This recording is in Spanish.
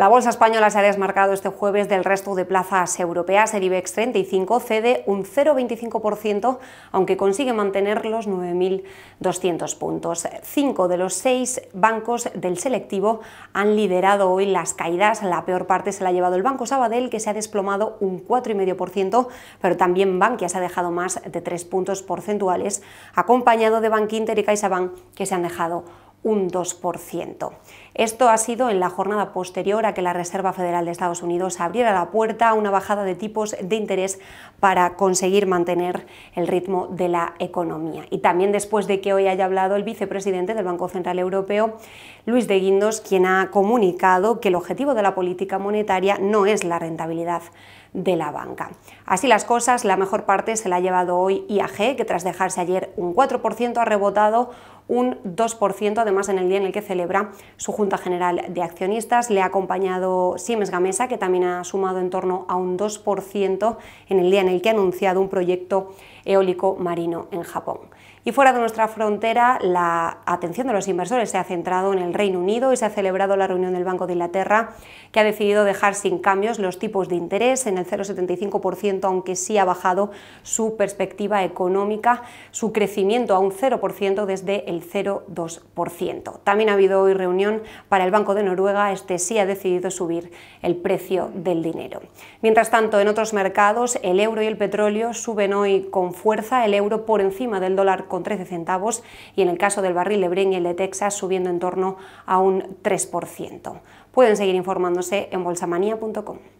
La bolsa española se ha desmarcado este jueves del resto de plazas europeas. El IBEX 35 cede un 0,25%, aunque consigue mantener los 9.200 puntos. Cinco de los seis bancos del selectivo han liderado hoy las caídas. La peor parte se la ha llevado el Banco Sabadell, que se ha desplomado un 4,5%, pero también Bankia se ha dejado más de 3 puntos porcentuales, acompañado de Bank Inter y CaixaBank, que se han dejado un 2%. Esto ha sido en la jornada posterior a que la Reserva Federal de Estados Unidos abriera la puerta a una bajada de tipos de interés para conseguir mantener el ritmo de la economía. Y también después de que hoy haya hablado el vicepresidente del Banco Central Europeo, Luis de Guindos, quien ha comunicado que el objetivo de la política monetaria no es la rentabilidad de la banca. Así las cosas, la mejor parte se la ha llevado hoy IAG, que tras dejarse ayer un 4% ha rebotado un 2%, además en el día en el que celebra su Junta General de Accionistas. Le ha acompañado Siemens Gamesa, que también ha sumado en torno a un 2% en el día en el que ha anunciado un proyecto eólico marino en Japón. Y fuera de nuestra frontera, la atención de los inversores se ha centrado en el Reino Unido y se ha celebrado la reunión del Banco de Inglaterra, que ha decidido dejar sin cambios los tipos de interés en el 0,75%, aunque sí ha bajado su perspectiva económica, su crecimiento a un 0% desde el 0,2%. También ha habido hoy reunión para el Banco de Noruega, este sí ha decidido subir el precio del dinero. Mientras tanto, en otros mercados, el euro y el petróleo suben hoy con fuerza, el euro por encima del dólar con 13 centavos y en el caso del barril de Brent y el de Texas subiendo en torno a un 3%. Pueden seguir informándose en bolsamanía.com.